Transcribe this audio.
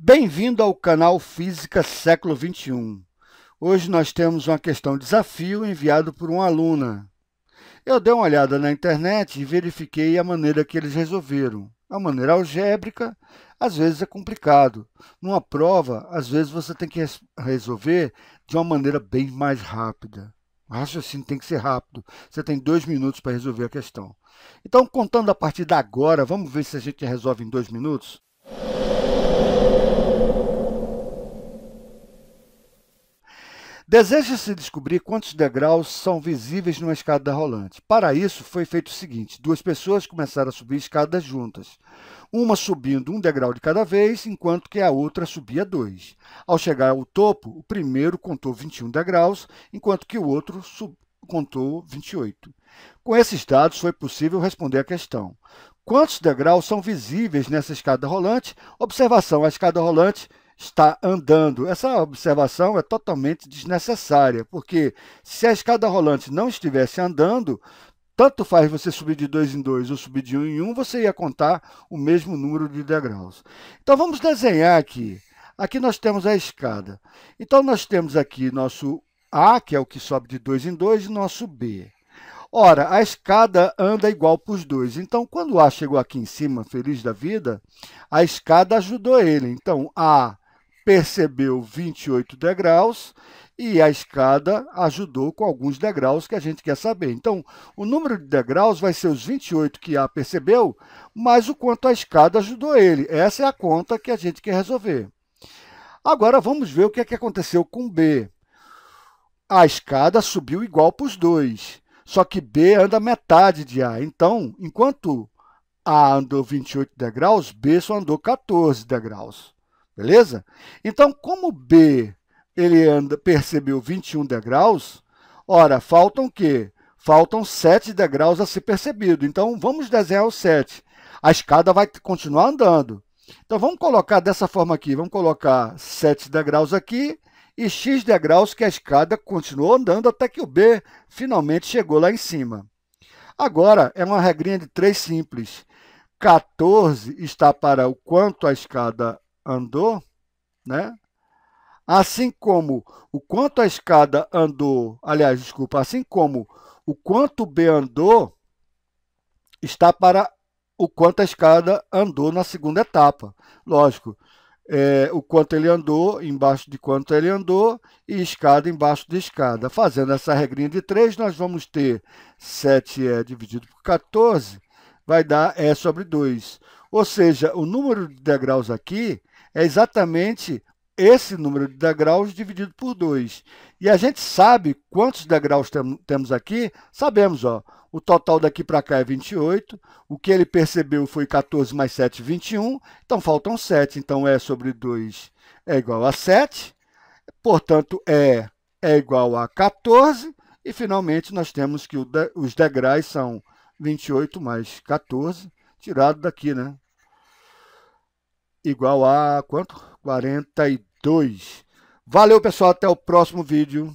Bem-vindo ao canal Física Século 21. Hoje nós temos uma questão desafio enviado por uma aluna. Eu dei uma olhada na internet e verifiquei a maneira que eles resolveram. É a maneira algébrica, às vezes é complicado. Numa prova, às vezes você tem que resolver de uma maneira bem mais rápida. O raciocínio tem que ser rápido. Você tem dois minutos para resolver a questão. Então, contando a partir de agora, vamos ver se a gente resolve em dois minutos? Deseja-se descobrir quantos degraus são visíveis numa escada rolante. Para isso, foi feito o seguinte: duas pessoas começaram a subir escadas juntas, uma subindo um degrau de cada vez, enquanto que a outra subia dois. Ao chegar ao topo, o primeiro contou 21 degraus, enquanto que o outro contou 28. Com esses dados, foi possível responder a questão: Quantos degraus são visíveis nessa escada rolante? Observação: a escada rolante está andando. Essa observação é totalmente desnecessária, porque se a escada rolante não estivesse andando, tanto faz você subir de 2 em 2 ou subir de 1 um em 1, um, você ia contar o mesmo número de degraus. Então vamos desenhar aqui. Aqui nós temos a escada. Então nós temos aqui nosso A, que é o que sobe de 2 em 2, e nosso B. Ora, a escada anda igual para os dois. Então, quando A chegou aqui em cima, feliz da vida, a escada ajudou ele. Então, A percebeu 28 degraus e a escada ajudou com alguns degraus que a gente quer saber. Então, o número de degraus vai ser os 28 que A percebeu, mais o quanto a escada ajudou ele. Essa é a conta que a gente quer resolver. Agora, vamos ver o que, é que aconteceu com B. A escada subiu igual para os dois só que B anda metade de A. Então, enquanto A andou 28 degraus, B só andou 14 degraus. Beleza? Então, como B ele anda, percebeu 21 degraus, ora, faltam o quê? Faltam 7 degraus a ser percebido. Então, vamos desenhar o 7. A escada vai continuar andando. Então, vamos colocar dessa forma aqui. Vamos colocar 7 degraus aqui e X degraus que a escada continuou andando até que o B finalmente chegou lá em cima. Agora é uma regrinha de três simples. 14 está para o quanto a escada andou, né? Assim como o quanto a escada andou, aliás, desculpa, assim como o quanto B andou está para o quanto a escada andou na segunda etapa. Lógico, é, o quanto ele andou, embaixo de quanto ele andou, e escada embaixo de escada. Fazendo essa regrinha de 3, nós vamos ter 7E é, dividido por 14, vai dar E é, sobre 2. Ou seja, o número de degraus aqui é exatamente esse número de degraus dividido por 2. E a gente sabe quantos degraus tem, temos aqui? Sabemos, ó o total daqui para cá é 28, o que ele percebeu foi 14 mais 7, 21, então faltam 7, então E é sobre 2 é igual a 7, portanto, E é, é igual a 14, e finalmente nós temos que os degraus são 28 mais 14, tirado daqui, né? Igual a quanto? 42. Valeu, pessoal, até o próximo vídeo.